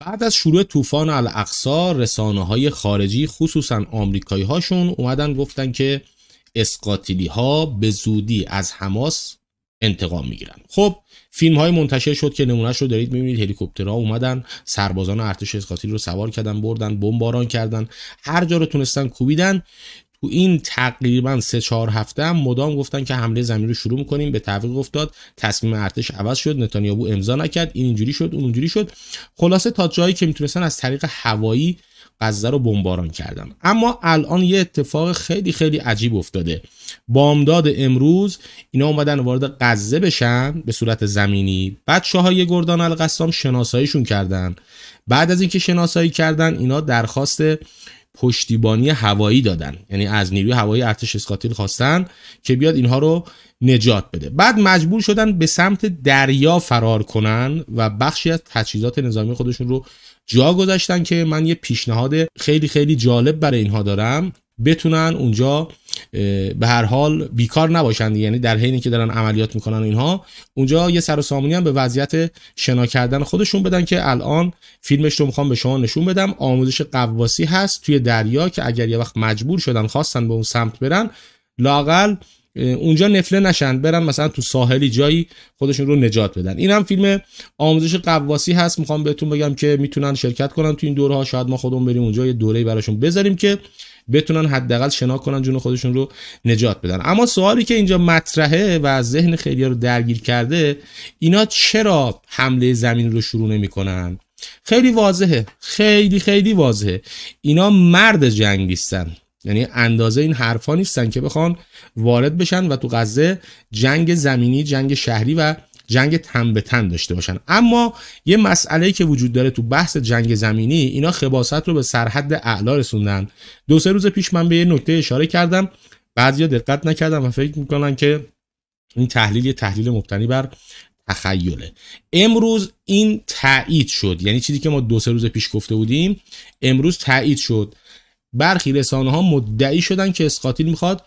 بعد از شروع طوفان الاقصا رسانه های خارجی خصوصا آمریکایی هاشون اومدن گفتن که اسقاطیلی ها به زودی از حماس انتقام میگیرن خب فیلم های منتشر شد که نمونهش رو دارید میبینید هلیکوپترها اومدن سربازان ارتش اسقاطیلی رو سوار کردن بردن بمباران کردن هر جا رو تونستن کوبیدن تو این تقریبا سه چهار هفته هم مدام گفتن که حمله زمینی رو شروع میکنیم به تعویق افتاد تصمیم ارتش عوض شد نتانیاهو امضا نکرد این اینجوری شد اون اونجوری شد خلاصه تا جایی که میتونستن از طریق هوایی غزه رو بمباران کردن اما الان یه اتفاق خیلی خیلی عجیب افتاده بامداد امروز اینا اومدن وارد غزه بشن به صورت زمینی بعد شاهای گردان القسام شناساییشون کردن بعد از اینکه شناسایی کردن اینا درخواست پشتیبانی هوایی دادن یعنی از نیروی هوایی ارتش اسکاتیل خواستن که بیاد اینها رو نجات بده بعد مجبور شدن به سمت دریا فرار کنن و بخشی از تجهیزات نظامی خودشون رو جا گذاشتن که من یه پیشنهاد خیلی خیلی جالب برای اینها دارم بتونن اونجا به هر حال بیکار نباشند یعنی در حینی که دارن عملیات میکنن اینها اونجا یه سر و سامونی هم به وضعیت شنا کردن خودشون بدن که الان فیلمش رو میخوام به شما نشون بدم آموزش قواسی هست توی دریا که اگر یه وقت مجبور شدن خواستن به اون سمت برن لاقل اونجا نفله نشن برن مثلا تو ساحلی جایی خودشون رو نجات بدن این هم فیلم آموزش قواسی هست میخوام بهتون بگم که میتونن شرکت کنن تو این دورها شاید ما خودمون بریم اونجا یه دوره براشون بذاریم که بتونن حداقل شنا کنن جون خودشون رو نجات بدن اما سوالی که اینجا مطرحه و ذهن خیلی رو درگیر کرده اینا چرا حمله زمین رو شروع نمیکنن خیلی واضحه خیلی خیلی واضحه اینا مرد جنگیستن یعنی اندازه این حرفا نیستن که بخوان وارد بشن و تو غزه جنگ زمینی جنگ شهری و جنگ تن به تن داشته باشن اما یه مسئله که وجود داره تو بحث جنگ زمینی اینا خباست رو به سرحد اعلا رسوندن دو سه روز پیش من به یه نکته اشاره کردم بعضیا دقت نکردم و فکر میکنن که این تحلیل یه تحلیل مبتنی بر تخیله امروز این تایید شد یعنی چیزی که ما دو سه روز پیش گفته بودیم امروز تایید شد برخی رسانه ها مدعی شدن که اسقاطیل میخواد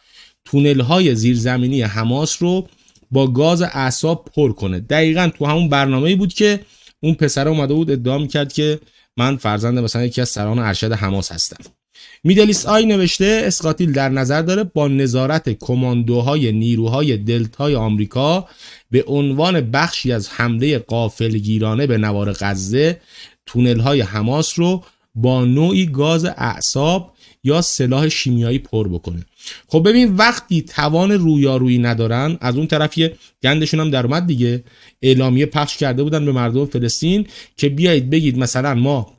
تونل های زیرزمینی حماس رو با گاز اعصاب پر کنه دقیقا تو همون برنامه بود که اون پسر اومده بود ادعا میکرد که من فرزند مثلا یکی از سران ارشد حماس هستم میدلیس آی نوشته اسقاتیل در نظر داره با نظارت کماندوهای نیروهای دلتای آمریکا به عنوان بخشی از حمله قافلگیرانه به نوار غزه تونل های حماس رو با نوعی گاز اعصاب یا سلاح شیمیایی پر بکنه خب ببین وقتی توان رویارویی ندارن از اون طرف یه گندشون هم در اومد دیگه اعلامیه پخش کرده بودن به مردم فلسطین که بیایید بگید مثلا ما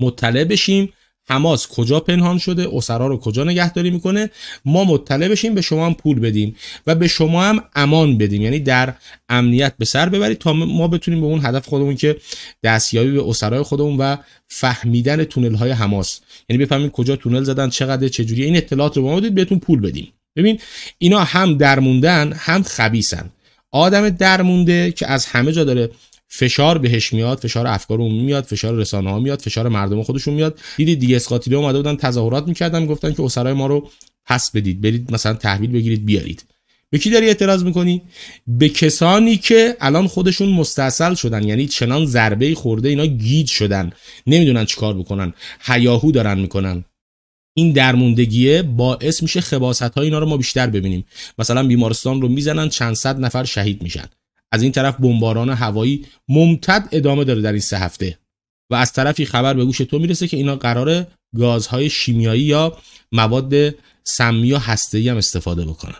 مطلع بشیم حماس کجا پنهان شده اسرا رو کجا نگهداری میکنه ما مطلع بشیم به شما هم پول بدیم و به شما هم امان بدیم یعنی در امنیت به سر ببرید تا ما بتونیم به اون هدف خودمون که دستیابی به اسرای خودمون و فهمیدن تونل های حماس یعنی بفهمیم کجا تونل زدن چقدر چجوری این اطلاعات رو به ما بدید بهتون پول بدیم ببین اینا هم درموندن هم خبیسن آدم درمونده که از همه جا داره فشار بهش میاد فشار افکار عمومی میاد فشار رسانه ها میاد فشار مردم خودشون میاد دیدید دیگه اسقاطیده اومده بودن تظاهرات میکردن گفتن که اسرای ما رو پس بدید برید مثلا تحویل بگیرید بیارید به کی داری اعتراض میکنی به کسانی که الان خودشون مستصل شدن یعنی چنان ضربه خورده اینا گیج شدن نمیدونن چیکار بکنن هیاهو دارن میکنن این درموندگیه باعث میشه خباست های اینا رو ما بیشتر ببینیم مثلا بیمارستان رو میزنن چند صد نفر شهید میشن از این طرف بمباران هوایی ممتد ادامه داره در این سه هفته و از طرفی خبر به گوش تو میرسه که اینا قرار گازهای شیمیایی یا مواد سمی و هسته‌ای هم استفاده بکنن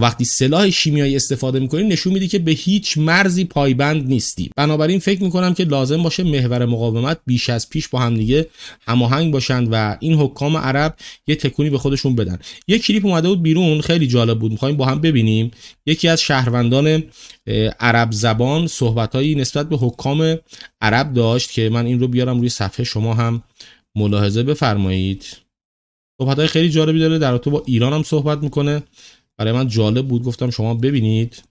وقتی سلاح شیمیایی استفاده میکنی نشون میده که به هیچ مرزی پایبند نیستی بنابراین فکر میکنم که لازم باشه محور مقاومت بیش از پیش با همدیگه هماهنگ باشند و این حکام عرب یه تکونی به خودشون بدن یه کلیپ اومده بود بیرون خیلی جالب بود میخوایم با هم ببینیم یکی از شهروندان عرب زبان صحبتهایی نسبت به حکام عرب داشت که من این رو بیارم روی صفحه شما هم ملاحظه بفرمایید صحبت خیلی جالبی داره در با ایران هم صحبت میکنه برای من جالب بود گفتم شما ببینید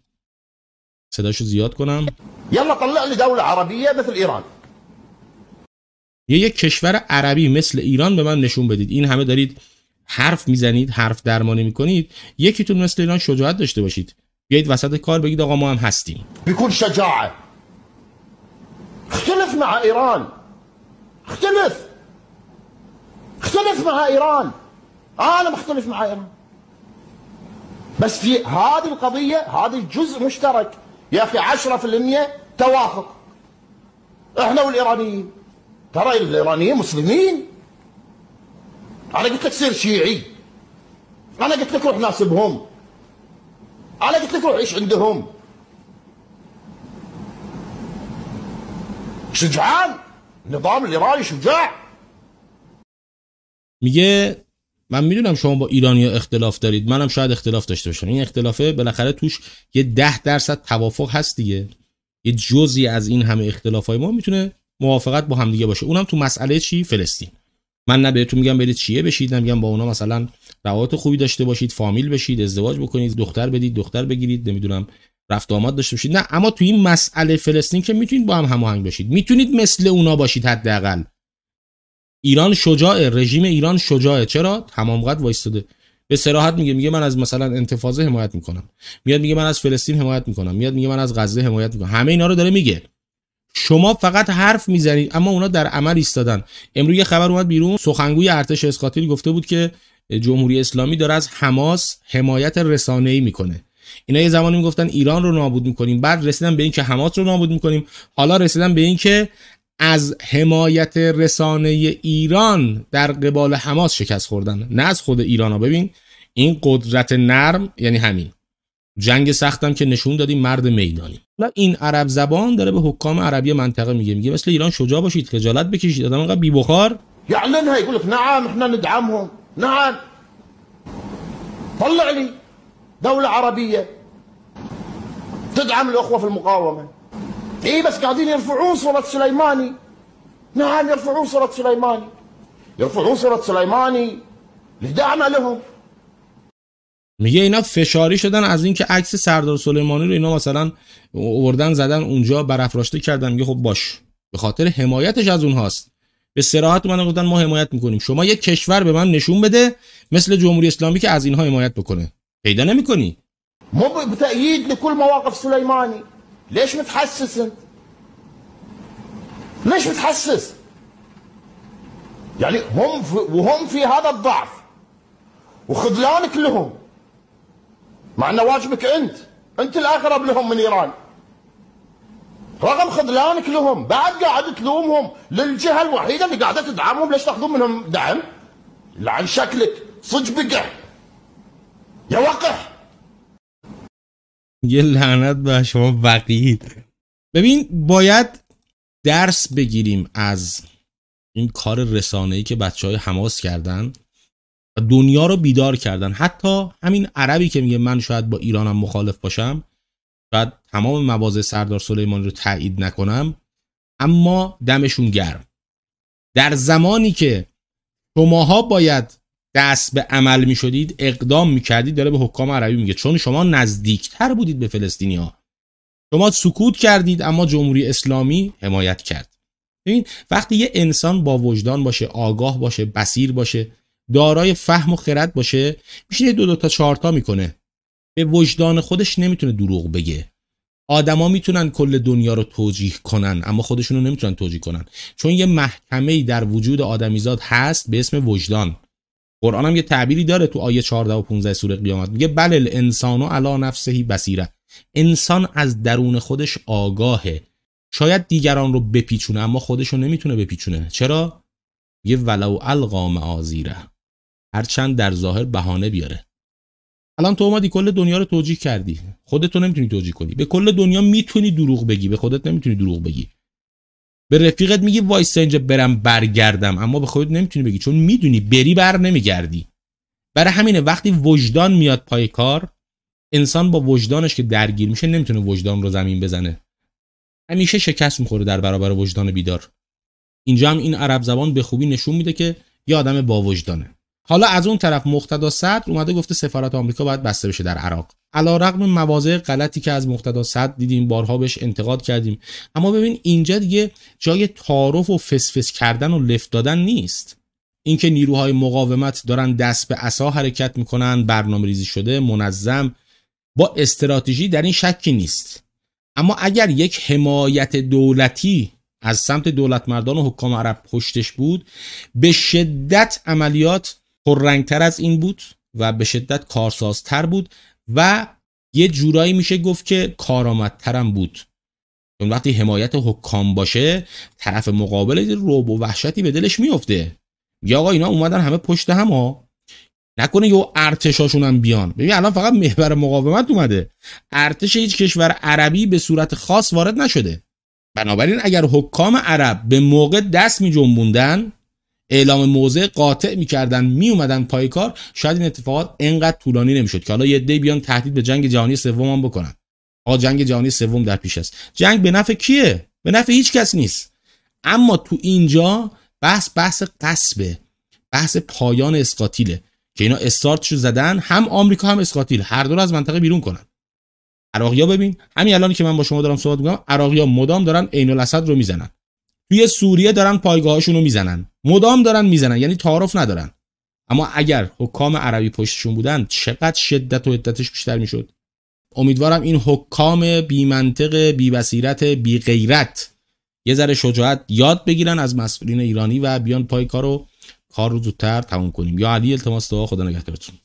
صداشو زیاد کنم یلا طلع لی دوله عربیه مثل ایران یه یک کشور عربی مثل ایران به من نشون بدید این همه دارید حرف میزنید حرف درمانی میکنید یکیتون مثل ایران شجاعت داشته باشید بیایید وسط کار بگید آقا ما هم هستیم بیکن شجاعه اختلف مع ایران اختلف اختلف مع ایران عالم اختلف مع ایران بس في هذه القضية هذا الجزء مشترك يا أخي 10% توافق احنا والإيرانيين ترى الإيرانيين مسلمين أنا قلت لك سير شيعي أنا قلت لك روح ناسبهم أنا قلت لك روح عيش عندهم شجعان النظام الإيراني شجاع میگه من میدونم شما با ایرانیا اختلاف دارید منم شاید اختلاف داشته باشم این اختلافه بالاخره توش یه ده درصد توافق هست دیگه یه جزی از این همه اختلاف های ما میتونه موافقت با همدیگه باشه اونم تو مسئله چی فلسطین من نه بهتون میگم برید چیه بشید نمیگم میگم با اونا مثلا روابط خوبی داشته باشید فامیل بشید ازدواج بکنید دختر بدید دختر بگیرید نمیدونم رفت آمد داشته باشید نه اما تو این مسئله فلسطین که میتونید با هم هماهنگ بشید میتونید مثل اونا باشید حداقل ایران شجاعه رژیم ایران شجاعه چرا تمام قد وایستاده به سراحت میگه میگه من از مثلا انتفاضه حمایت میکنم میاد میگه من از فلسطین حمایت میکنم میاد میگه من از غزه حمایت میکنم همه اینا رو داره میگه شما فقط حرف میزنید اما اونا در عمل ایستادن امروز یه خبر اومد بیرون سخنگوی ارتش اسقاطیل گفته بود که جمهوری اسلامی داره از حماس حمایت رسانه‌ای میکنه اینا یه زمانی میگفتن ایران رو نابود میکنیم بعد رسیدن به اینکه حماس رو نابود میکنیم حالا رسیدن به اینکه. از حمایت رسانه ایران در قبال حماس شکست خوردن نه از خود ایران ها ببین این قدرت نرم یعنی همین جنگ سختم که نشون دادیم مرد میدانی حالا این عرب زبان داره به حکام عربی منطقه میگه میگه مثل ایران شجاع باشید خجالت بکشید آدم انقدر بی بخار یعلن یقول لك نعم احنا ندعمهم نعم طلع لي دولة عربیه تدعم الاخوه في المقاومه ای بس قاعدين يرفعون صورة سليماني نعم يرفعون صورة سليماني يرفعون صورة سليماني لدعم لهم میگه اینا فشاری شدن از اینکه عکس سردار سلیمانی رو اینا مثلا اوردن زدن اونجا برافراشته کردن میگه خب باش به خاطر حمایتش از اونهاست به سراحت من گفتن ما حمایت میکنیم شما یک کشور به من نشون بده مثل جمهوری اسلامی که از اینها حمایت بکنه پیدا نمیکنی ما تأیید لكل مواقف سلیمانی ليش متحسس انت؟ ليش متحسس؟ يعني هم في وهم في هذا الضعف وخذلانك لهم مع انه واجبك انت انت الاقرب لهم من ايران رغم خذلانك لهم بعد قاعد تلومهم للجهه الوحيده اللي قاعده تدعمهم ليش تاخذون منهم دعم؟ لعن شكلك صدق بقع يا وقح یه لعنت به شما وقید ببین باید درس بگیریم از این کار رسانه‌ای که بچه های حماس کردن و دنیا رو بیدار کردن حتی همین عربی که میگه من شاید با ایرانم مخالف باشم شاید تمام مواضع سردار سلیمانی رو تایید نکنم اما دمشون گرم در زمانی که شماها باید دست به عمل می شدید اقدام می کردید داره به حکام عربی میگه چون شما نزدیکتر بودید به فلسطینی ها شما سکوت کردید اما جمهوری اسلامی حمایت کرد ببین وقتی یه انسان با وجدان باشه آگاه باشه بسیر باشه دارای فهم و خرد باشه میشه دو دو تا چهارتا میکنه به وجدان خودش نمیتونه دروغ بگه آدما میتونن کل دنیا رو توجیه کنن اما خودشون رو نمیتونن توجیه کنن چون یه محکمه در وجود آدمیزاد هست به اسم وجدان قرآن هم یه تعبیری داره تو آیه 14 و 15 سوره قیامت میگه بل الانسان علا نفسه بصیره انسان از درون خودش آگاهه شاید دیگران رو بپیچونه اما خودش رو نمیتونه بپیچونه چرا یه ولو القا معاذیره هرچند در ظاهر بهانه بیاره الان تو اومدی کل دنیا رو توجیه کردی خودت رو نمیتونی توجیه کنی به کل دنیا میتونی دروغ بگی به خودت نمیتونی دروغ بگی به رفیقت میگی وایس اینجا برم برگردم اما به خودت نمیتونی بگی چون میدونی بری بر نمیگردی برای همینه وقتی وجدان میاد پای کار انسان با وجدانش که درگیر میشه نمیتونه وجدان رو زمین بزنه همیشه شکست میخوره در برابر وجدان بیدار اینجا هم این عرب زبان به خوبی نشون میده که یه آدم با وجدانه حالا از اون طرف مقتدا صدر اومده گفته سفارت آمریکا باید بسته بشه در عراق علا رقم مواضع غلطی که از مقتدا صدر دیدیم بارها بهش انتقاد کردیم اما ببین اینجا دیگه جای تعارف و فسفس کردن و لفت دادن نیست اینکه نیروهای مقاومت دارن دست به اسا حرکت میکنن برنامه ریزی شده منظم با استراتژی در این شکی نیست اما اگر یک حمایت دولتی از سمت دولت مردان و حکام عرب پشتش بود به شدت عملیات پررنگتر از این بود و به شدت کارسازتر بود و یه جورایی میشه گفت که کارآمدترم بود چون وقتی حمایت حکام باشه طرف مقابل روب و وحشتی به دلش میفته یا آقا اینا اومدن همه پشت هم ها نکنه یه ارتشاشون هم بیان ببین الان فقط محور مقاومت اومده ارتش هیچ کشور عربی به صورت خاص وارد نشده بنابراین اگر حکام عرب به موقع دست می جنبوندن اعلام موضع قاطع میکردن میومدن پای کار شاید این اتفاقات انقدر طولانی نمیشد که حالا یه دی بیان تهدید به جنگ جهانی سوم هم بکنن آقا جنگ جهانی سوم در پیش است جنگ به نفع کیه به نفع هیچ کس نیست اما تو اینجا بحث بحث قصبه بحث پایان اسقاطیله که اینا استارتشو زدن هم آمریکا هم اسقاطیل هر دو از منطقه بیرون کنن عراقیا ببین همین الان که من با شما دارم صحبت میکنم عراقیا مدام دارن عین الاسد رو میزنن توی سوریه دارن پایگاهاشون رو میزنن مدام دارن میزنن یعنی تعارف ندارن اما اگر حکام عربی پشتشون بودن چقدر شدت و عدتش بیشتر میشد امیدوارم این حکام بی منطق بی بصیرت بی غیرت یه ذره شجاعت یاد بگیرن از مسئولین ایرانی و بیان پای کارو کار رو زودتر تموم کنیم یا علی التماس دعا خدا نگهدارتون